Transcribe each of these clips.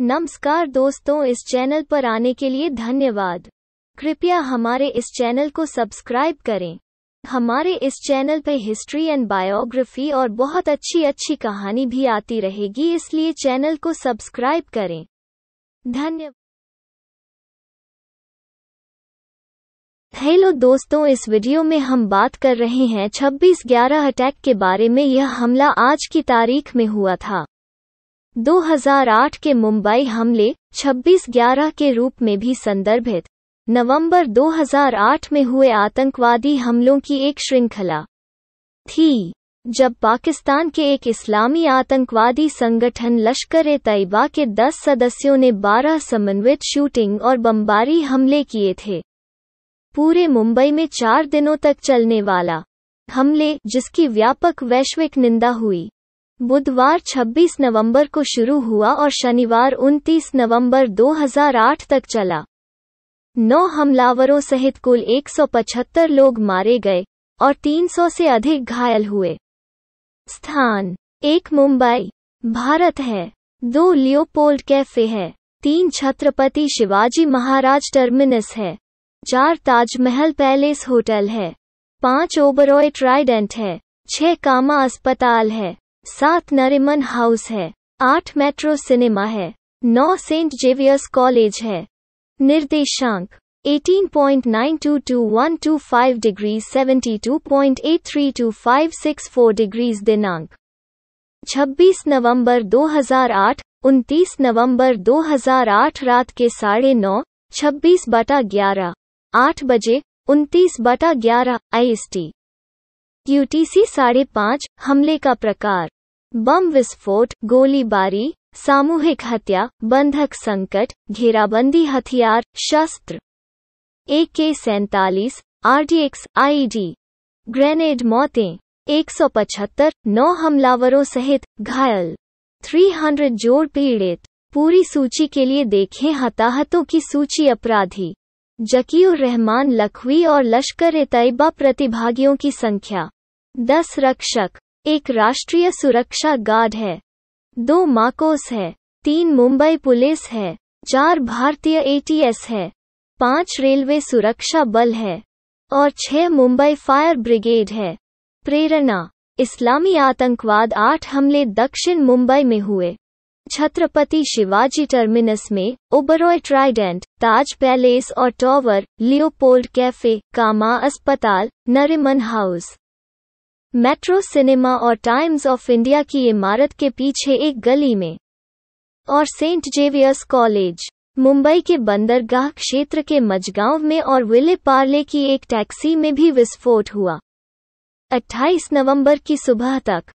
नमस्कार दोस्तों इस चैनल पर आने के लिए धन्यवाद कृपया हमारे इस चैनल को सब्सक्राइब करें हमारे इस चैनल पर हिस्ट्री एंड बायोग्राफी और बहुत अच्छी अच्छी कहानी भी आती रहेगी इसलिए चैनल को सब्सक्राइब करें धन्यवाद हेलो दोस्तों इस वीडियो में हम बात कर रहे हैं 26 ग्यारह अटैक के बारे में यह हमला आज की तारीख में हुआ था 2008 के मुंबई हमले 26/11 के रूप में भी संदर्भित नवंबर 2008 में हुए आतंकवादी हमलों की एक श्रृंखला थी जब पाकिस्तान के एक इस्लामी आतंकवादी संगठन लश्कर ए तैयबा के 10 सदस्यों ने 12 समन्वित शूटिंग और बमबारी हमले किए थे पूरे मुंबई में चार दिनों तक चलने वाला हमले जिसकी व्यापक वैश्विक निंदा हुई बुधवार 26 नवंबर को शुरू हुआ और शनिवार 29 नवंबर 2008 तक चला नौ हमलावरों सहित कुल 175 लोग मारे गए और 300 से अधिक घायल हुए स्थान एक मुंबई भारत है दो लियोपोल्ड कैफे है तीन छत्रपति शिवाजी महाराज टर्मिनस है चार ताजमहल पैलेस होटल है पांच ओबरॉय ट्राइडेंट है छह कामा अस्पताल है सात नरिमन हाउस है आठ मेट्रो सिनेमा है नौ सेंट जेवियर्स कॉलेज है निर्देशांक 18.922125 डिग्री 72.832564 डिग्रीज दिनांक 26 नवंबर 2008 29 नवंबर 2008 रात के साढ़े नौ छब्बीस बटा ग्यारह आठ बजे उनतीस बटा ग्यारह आई एस टी यूटीसी साढ़े पाँच हमले का प्रकार बम विस्फोट गोलीबारी सामूहिक हत्या बंधक संकट घेराबंदी हथियार शस्त्र ए के सैतालीस आरडीएक्स आईडी ग्रेनेड मौतें 175 नौ हमलावरों सहित घायल 300 जोड़ पीड़ित पूरी सूची के लिए देखें हताहतों की सूची अपराधी जकीउर रहमान लखवी और लश्कर ए तैयबा प्रतिभागियों की संख्या दस रक्षक एक राष्ट्रीय सुरक्षा गार्ड है दो माकोस है तीन मुंबई पुलिस है चार भारतीय एटीएस है पांच रेलवे सुरक्षा बल है और छह मुंबई फायर ब्रिगेड है प्रेरणा इस्लामी आतंकवाद आठ हमले दक्षिण मुंबई में हुए छत्रपति शिवाजी टर्मिनस में ओबरॉय ट्राइडेंट ताज पैलेस और टॉवर लियोपोल्ड कैफे कामा अस्पताल नरिमन हाउस मेट्रो सिनेमा और टाइम्स ऑफ इंडिया की इमारत के पीछे एक गली में और सेंट जेवियर्स कॉलेज मुंबई के बंदरगाह क्षेत्र के मजगांव में और विले पार्ले की एक टैक्सी में भी विस्फोट हुआ 28 नवंबर की सुबह तक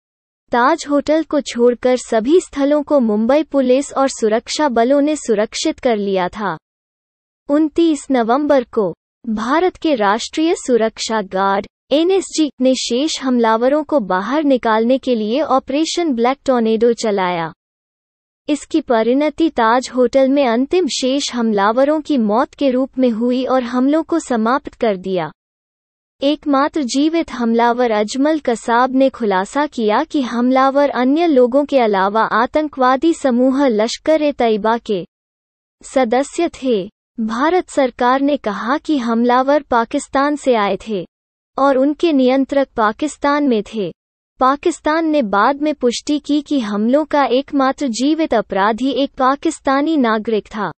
ताज होटल को छोड़कर सभी स्थलों को मुंबई पुलिस और सुरक्षा बलों ने सुरक्षित कर लिया था 29 नवंबर को भारत के राष्ट्रीय सुरक्षा गार्ड एनएसजी ने शेष हमलावरों को बाहर निकालने के लिए ऑपरेशन ब्लैक टोनेडो चलाया इसकी परिणति ताज होटल में अंतिम शेष हमलावरों की मौत के रूप में हुई और हमलों को समाप्त कर दिया एकमात्र जीवित हमलावर अजमल कसाब ने खुलासा किया कि हमलावर अन्य लोगों के अलावा आतंकवादी समूह लश्कर ए तैयबा के सदस्य थे भारत सरकार ने कहा कि हमलावर पाकिस्तान से आए थे और उनके नियंत्रक पाकिस्तान में थे पाकिस्तान ने बाद में पुष्टि की कि हमलों का एकमात्र जीवित अपराधी एक पाकिस्तानी नागरिक था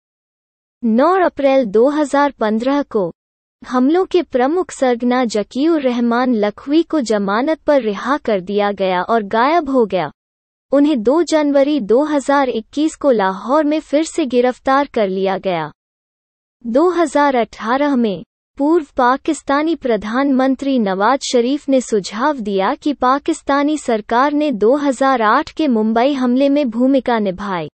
9 अप्रैल 2015 को हमलों के प्रमुख सरगना जकीउर रहमान लखवी को जमानत पर रिहा कर दिया गया और गायब हो गया उन्हें 2 जनवरी 2021 को लाहौर में फिर से गिरफ्तार कर लिया गया 2018 में पूर्व पाकिस्तानी प्रधानमंत्री नवाज शरीफ ने सुझाव दिया कि पाकिस्तानी सरकार ने 2008 के मुंबई हमले में भूमिका निभाई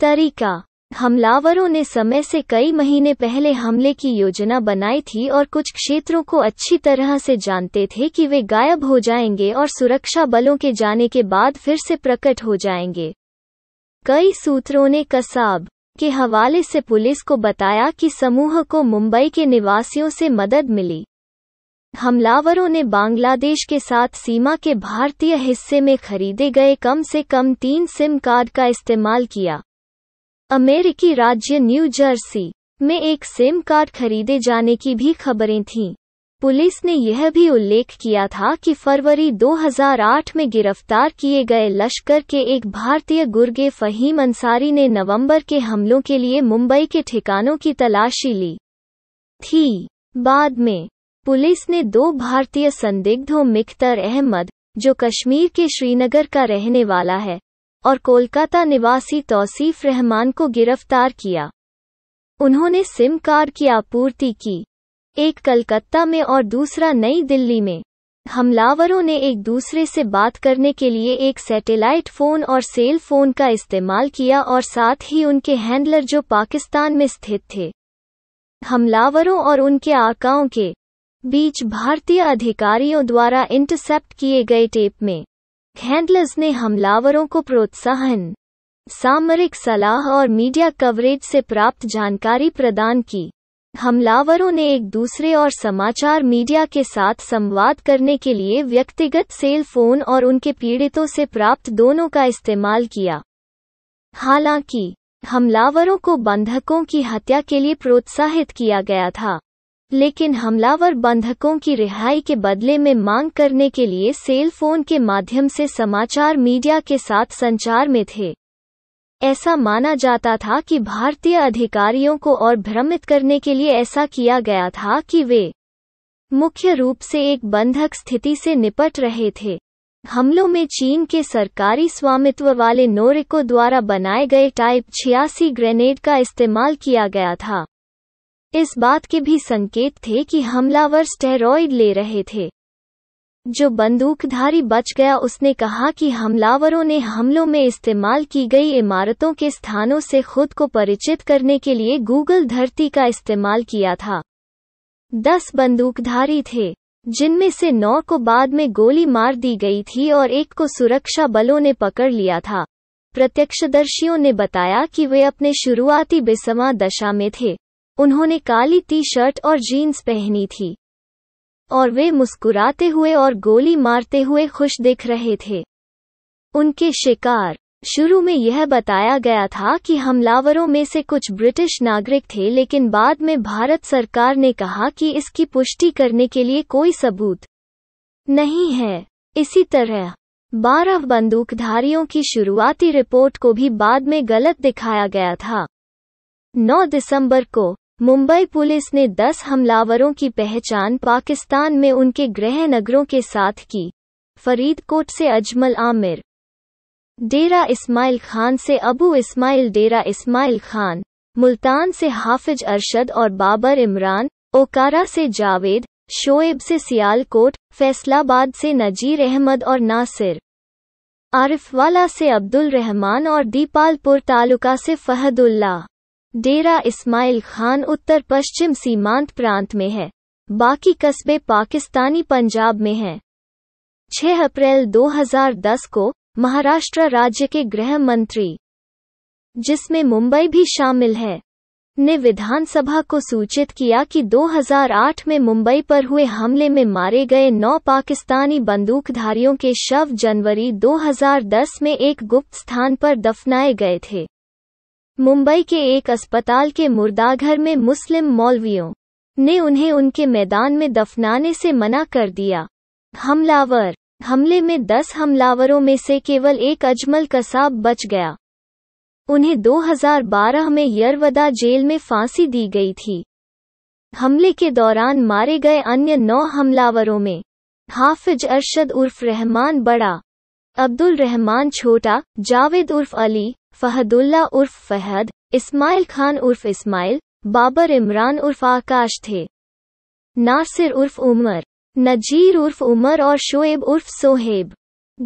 तरीका हमलावरों ने समय से कई महीने पहले हमले की योजना बनाई थी और कुछ क्षेत्रों को अच्छी तरह से जानते थे कि वे गायब हो जाएंगे और सुरक्षा बलों के जाने के बाद फिर से प्रकट हो जाएंगे कई सूत्रों ने कसाब के हवाले से पुलिस को बताया कि समूह को मुंबई के निवासियों से मदद मिली हमलावरों ने बांग्लादेश के साथ सीमा के भारतीय हिस्से में खरीदे गए कम से कम तीन सिम कार्ड का इस्तेमाल किया अमेरिकी राज्य न्यू जर्सी में एक सिम कार्ड खरीदे जाने की भी खबरें थीं पुलिस ने यह भी उल्लेख किया था कि फरवरी 2008 में गिरफ्तार किए गए लश्कर के एक भारतीय गुर्गे फहीम अंसारी ने नवंबर के हमलों के लिए मुंबई के ठिकानों की तलाशी ली थी बाद में पुलिस ने दो भारतीय संदिग्धों मिख्तर अहमद जो कश्मीर के श्रीनगर का रहने वाला है और कोलकाता निवासी तौसीफ रहमान को गिरफ्तार किया उन्होंने सिम कार्ड की आपूर्ति की एक कलकत्ता में और दूसरा नई दिल्ली में हमलावरों ने एक दूसरे से बात करने के लिए एक सैटेलाइट फोन और सेल फोन का इस्तेमाल किया और साथ ही उनके हैंडलर जो पाकिस्तान में स्थित थे हमलावरों और उनके आकाओं के बीच भारतीय अधिकारियों द्वारा इंटरसेप्ट किए गए टेप में हैंडलर्स ने हमलावरों को प्रोत्साहन सामरिक सलाह और मीडिया कवरेज से प्राप्त जानकारी प्रदान की हमलावरों ने एक दूसरे और समाचार मीडिया के साथ संवाद करने के लिए व्यक्तिगत सेल फोन और उनके पीड़ितों से प्राप्त दोनों का इस्तेमाल किया हालांकि हमलावरों को बंधकों की हत्या के लिए प्रोत्साहित किया गया था लेकिन हमलावर बंधकों की रिहाई के बदले में मांग करने के लिए सेल फोन के माध्यम से समाचार मीडिया के साथ संचार में थे ऐसा माना जाता था कि भारतीय अधिकारियों को और भ्रमित करने के लिए ऐसा किया गया था कि वे मुख्य रूप से एक बंधक स्थिति से निपट रहे थे हमलों में चीन के सरकारी स्वामित्व वाले नोरिको द्वारा बनाए गए टाइप छियासी ग्रेनेड का इस्तेमाल किया गया था इस बात के भी संकेत थे कि हमलावर स्टेरॉइड ले रहे थे जो बंदूकधारी बच गया उसने कहा कि हमलावरों ने हमलों में इस्तेमाल की गई इमारतों के स्थानों से खुद को परिचित करने के लिए गूगल धरती का इस्तेमाल किया था दस बंदूकधारी थे जिनमें से नौ को बाद में गोली मार दी गई थी और एक को सुरक्षा बलों ने पकड़ लिया था प्रत्यक्षदर्शियों ने बताया कि वे अपने शुरुआती बेसमा दशा में थे उन्होंने काली टी शर्ट और जीन्स पहनी थी और वे मुस्कुराते हुए और गोली मारते हुए खुश दिख रहे थे उनके शिकार शुरू में यह बताया गया था कि हमलावरों में से कुछ ब्रिटिश नागरिक थे लेकिन बाद में भारत सरकार ने कहा कि इसकी पुष्टि करने के लिए कोई सबूत नहीं है इसी तरह बारह बंदूकधारियों की शुरुआती रिपोर्ट को भी बाद में गलत दिखाया गया था 9 दिसंबर को मुंबई पुलिस ने 10 हमलावरों की पहचान पाकिस्तान में उनके गृह नगरों के साथ की फरीदकोट से अजमल आमिर डेरा इस्माइल खान से अबू इस्माइल डेरा इस्माइल खान मुल्तान से हाफिज अरशद और बाबर इमरान ओकारा से जावेद शोएब से सियालकोट फैसलाबाद से नजीर अहमद और नासिर आरिफवाला से अब्दुल रहमान और दीपालपुर तालुका से फहदुल्ला डेरा इस्माइल खान उत्तर पश्चिम सीमांत प्रांत में है बाकी कस्बे पाकिस्तानी पंजाब में हैं 6 अप्रैल 2010 को महाराष्ट्र राज्य के गृह मंत्री जिसमें मुंबई भी शामिल है ने विधानसभा को सूचित किया कि 2008 में मुंबई पर हुए हमले में मारे गए नौ पाकिस्तानी बंदूकधारियों के शव जनवरी 2010 में एक गुप्त स्थान पर दफनाए गए थे मुंबई के एक अस्पताल के मुर्दाघर में मुस्लिम मौलवियों ने उन्हें उनके मैदान में दफनाने से मना कर दिया हमलावर हमले में दस हमलावरों में से केवल एक अजमल कसाब बच गया उन्हें 2012 में यरवदा जेल में फांसी दी गई थी हमले के दौरान मारे गए अन्य नौ हमलावरों में हाफिज अरशद उर्फ रहमान बड़ा अब्दुल रहमान छोटा जावेद उर्फ अली फहदुल्ला उर्फ फहद इस्माइल खान उर्फ इस्माइल बाबर इमरान उर्फ आकाश थे नासिर उर्फ उमर नजीर उर्फ उमर और शोएब उर्फ सोहेब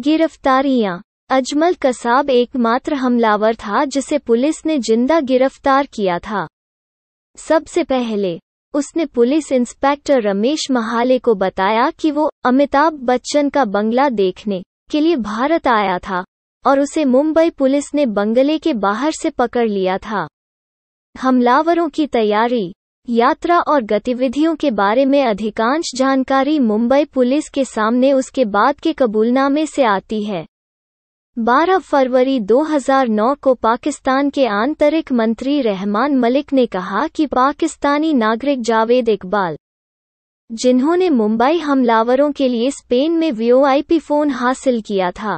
गिरफ्तारियां अजमल कसाब एकमात्र हमलावर था जिसे पुलिस ने जिंदा गिरफ्तार किया था सबसे पहले उसने पुलिस इंस्पेक्टर रमेश महाले को बताया कि वो अमिताभ बच्चन का बंगला देखने के लिए भारत आया था और उसे मुंबई पुलिस ने बंगले के बाहर से पकड़ लिया था हमलावरों की तैयारी यात्रा और गतिविधियों के बारे में अधिकांश जानकारी मुंबई पुलिस के सामने उसके बाद के कबूलनामे से आती है 12 फरवरी 2009 को पाकिस्तान के आंतरिक मंत्री रहमान मलिक ने कहा कि पाकिस्तानी नागरिक जावेद इकबाल जिन्होंने मुंबई हमलावरों के लिए स्पेन में वीओआईपी फोन हासिल किया था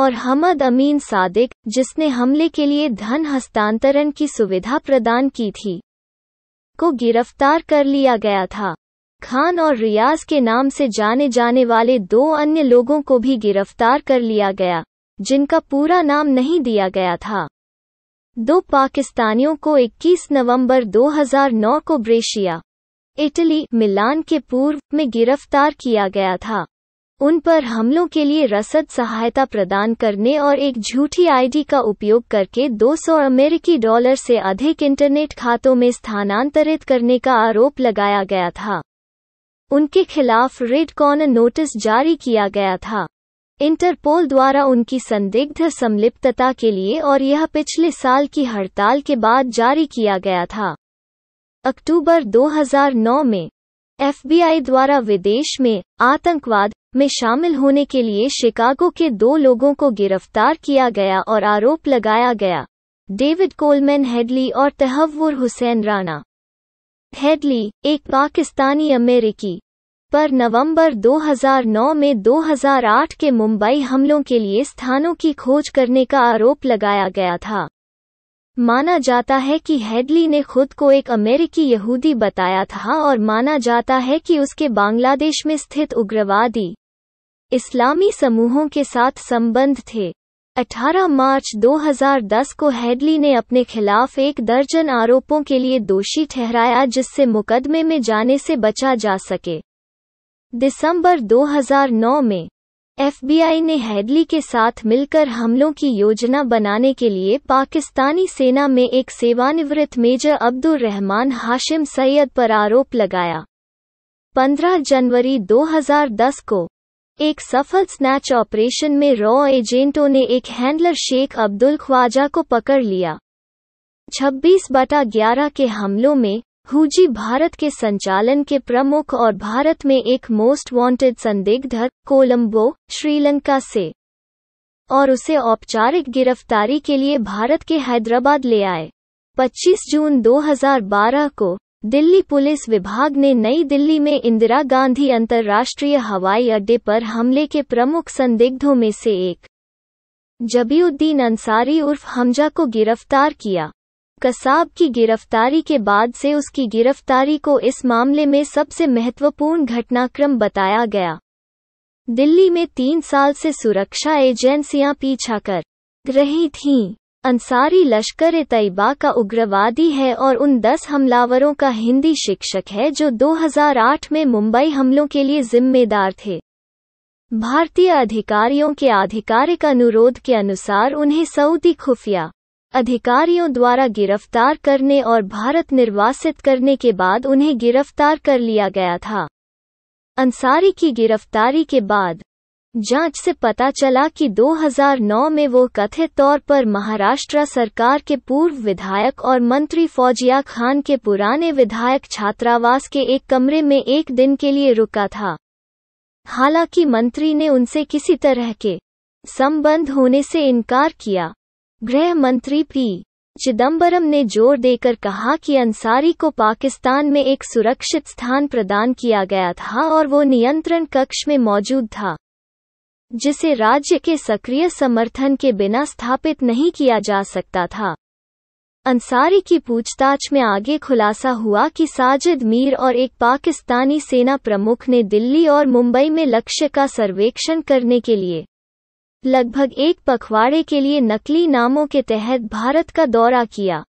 और हमद अमीन सादिक जिसने हमले के लिए धन हस्तांतरण की सुविधा प्रदान की थी को गिरफ्तार कर लिया गया था खान और रियाज के नाम से जाने जाने वाले दो अन्य लोगों को भी गिरफ्तार कर लिया गया जिनका पूरा नाम नहीं दिया गया था दो पाकिस्तानियों को 21 नवंबर 2009 को ब्रेशिया इटली मिलान के पूर्व में गिरफ्तार किया गया था उन पर हमलों के लिए रसद सहायता प्रदान करने और एक झूठी आईडी का उपयोग करके 200 अमेरिकी डॉलर से अधिक इंटरनेट खातों में स्थानांतरित करने का आरोप लगाया गया था उनके खिलाफ रेड कॉर्नर नोटिस जारी किया गया था इंटरपोल द्वारा उनकी संदिग्ध संलिप्तता के लिए और यह पिछले साल की हड़ताल के बाद जारी किया गया था अक्टूबर 2009 में एफबीआई द्वारा विदेश में आतंकवाद में शामिल होने के लिए शिकागो के दो लोगों को गिरफ्तार किया गया और आरोप लगाया गया डेविड कोलमैन हेडली और तहवुर हुसैन राणा हेडली एक पाकिस्तानी अमेरिकी पर नवंबर 2009 में 2008 के मुंबई हमलों के लिए स्थानों की खोज करने का आरोप लगाया गया था माना जाता है कि हेडली ने खुद को एक अमेरिकी यहूदी बताया था और माना जाता है कि उसके बांग्लादेश में स्थित उग्रवादी इस्लामी समूहों के साथ संबंध थे 18 मार्च 2010 को हेडली ने अपने खिलाफ एक दर्जन आरोपों के लिए दोषी ठहराया जिससे मुकदमे में जाने से बचा जा सके दिसंबर 2009 में एफबीआई ने हैडली के साथ मिलकर हमलों की योजना बनाने के लिए पाकिस्तानी सेना में एक सेवानिवृत्त मेजर अब्दुल रहमान हाशिम सैयद पर आरोप लगाया 15 जनवरी 2010 को एक सफल स्नैच ऑपरेशन में रॉ एजेंटों ने एक हैंडलर शेख अब्दुल ख्वाजा को पकड़ लिया 26 बटा 11 के हमलों में हुजी भारत के संचालन के प्रमुख और भारत में एक मोस्ट वांटेड संदिग्ध कोलंबो श्रीलंका से और उसे औपचारिक गिरफ्तारी के लिए भारत के हैदराबाद ले आए 25 जून 2012 को दिल्ली पुलिस विभाग ने नई दिल्ली में इंदिरा गांधी अंतर्राष्ट्रीय हवाई अड्डे पर हमले के प्रमुख संदिग्धों में से एक जबीउद्दीन अंसारी उर्फ हमजा को गिरफ्तार किया कसाब की गिरफ्तारी के बाद से उसकी गिरफ्तारी को इस मामले में सबसे महत्वपूर्ण घटनाक्रम बताया गया दिल्ली में तीन साल से सुरक्षा एजेंसियां पीछा कर रही थीं अंसारी लश्कर ए तैयबा का उग्रवादी है और उन दस हमलावरों का हिंदी शिक्षक है जो 2008 में मुंबई हमलों के लिए जिम्मेदार थे भारतीय अधिकारियों के आधिकारिक अनुरोध के अनुसार उन्हें सऊदी खुफिया अधिकारियों द्वारा गिरफ्तार करने और भारत निर्वासित करने के बाद उन्हें गिरफ्तार कर लिया गया था अंसारी की गिरफ्तारी के बाद जांच से पता चला कि 2009 में वो कथित तौर पर महाराष्ट्र सरकार के पूर्व विधायक और मंत्री फौजिया खान के पुराने विधायक छात्रावास के एक कमरे में एक दिन के लिए रुका था हालांकि मंत्री ने उनसे किसी तरह के संबंध होने से इनकार किया गृह मंत्री पी चिदम्बरम ने जोर देकर कहा कि अंसारी को पाकिस्तान में एक सुरक्षित स्थान प्रदान किया गया था और वो नियंत्रण कक्ष में मौजूद था जिसे राज्य के सक्रिय समर्थन के बिना स्थापित नहीं किया जा सकता था अंसारी की पूछताछ में आगे खुलासा हुआ कि साजिद मीर और एक पाकिस्तानी सेना प्रमुख ने दिल्ली और मुंबई में लक्ष्य का सर्वेक्षण करने के लिए लगभग एक पखवाड़े के लिए नकली नामों के तहत भारत का दौरा किया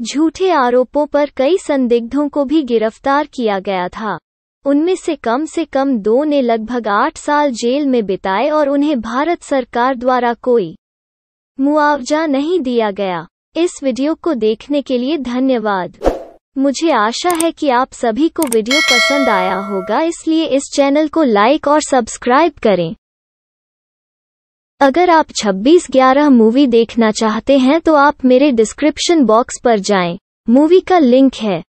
झूठे आरोपों पर कई संदिग्धों को भी गिरफ्तार किया गया था उनमें से कम से कम दो ने लगभग आठ साल जेल में बिताए और उन्हें भारत सरकार द्वारा कोई मुआवजा नहीं दिया गया इस वीडियो को देखने के लिए धन्यवाद मुझे आशा है कि आप सभी को वीडियो पसंद आया होगा इसलिए इस चैनल को लाइक और सब्सक्राइब करें अगर आप 26 ग्यारह मूवी देखना चाहते हैं तो आप मेरे डिस्क्रिप्शन बॉक्स पर जाएं। मूवी का लिंक है